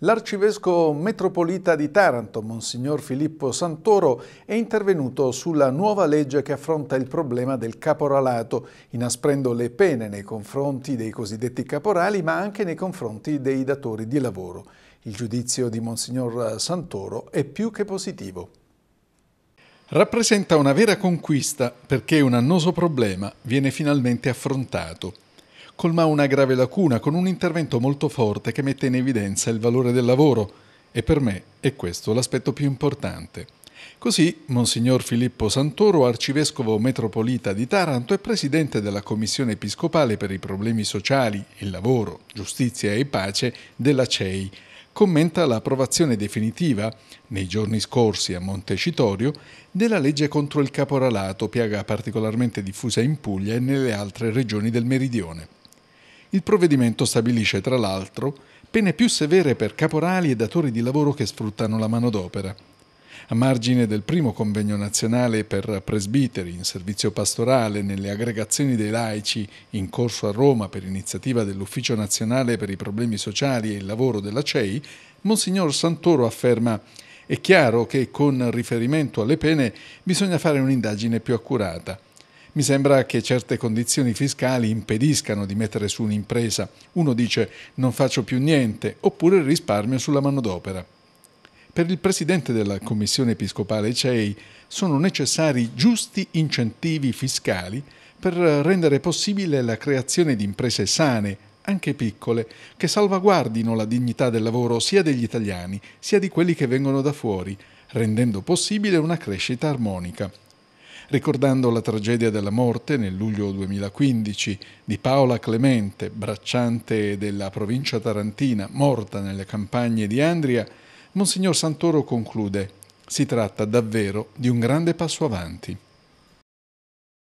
L'arcivescovo metropolita di Taranto, Monsignor Filippo Santoro, è intervenuto sulla nuova legge che affronta il problema del caporalato, inasprendo le pene nei confronti dei cosiddetti caporali, ma anche nei confronti dei datori di lavoro. Il giudizio di Monsignor Santoro è più che positivo. Rappresenta una vera conquista perché un annoso problema viene finalmente affrontato colma una grave lacuna con un intervento molto forte che mette in evidenza il valore del lavoro e per me è questo l'aspetto più importante. Così Monsignor Filippo Santoro, arcivescovo metropolita di Taranto e presidente della Commissione episcopale per i problemi sociali, il lavoro, giustizia e pace della CEI, commenta l'approvazione definitiva, nei giorni scorsi a Montecitorio, della legge contro il caporalato, piaga particolarmente diffusa in Puglia e nelle altre regioni del meridione. Il provvedimento stabilisce, tra l'altro, pene più severe per caporali e datori di lavoro che sfruttano la manodopera. A margine del primo convegno nazionale per presbiteri in servizio pastorale nelle aggregazioni dei laici in corso a Roma per iniziativa dell'Ufficio nazionale per i problemi sociali e il lavoro della CEI, Monsignor Santoro afferma è chiaro che con riferimento alle pene bisogna fare un'indagine più accurata. Mi sembra che certe condizioni fiscali impediscano di mettere su un'impresa. Uno dice non faccio più niente, oppure risparmio sulla manodopera. Per il presidente della Commissione episcopale CEI sono necessari giusti incentivi fiscali per rendere possibile la creazione di imprese sane, anche piccole, che salvaguardino la dignità del lavoro sia degli italiani sia di quelli che vengono da fuori, rendendo possibile una crescita armonica. Ricordando la tragedia della morte nel luglio 2015 di Paola Clemente, bracciante della provincia tarantina, morta nelle campagne di Andria, Monsignor Santoro conclude si tratta davvero di un grande passo avanti.